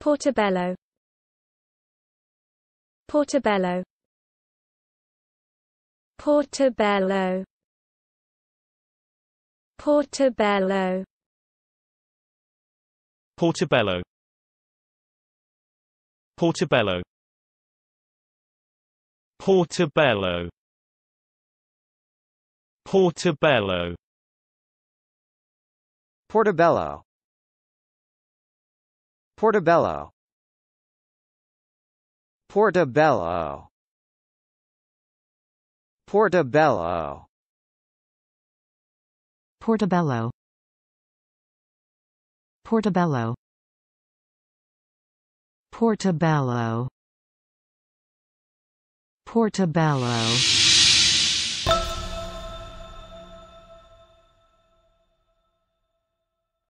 Portobello Portobello Portobello Portobello Portobello Portobello Portobello Portobello Portobello Portobello Portobello Portobello Portobello Portobello Portobello Portobello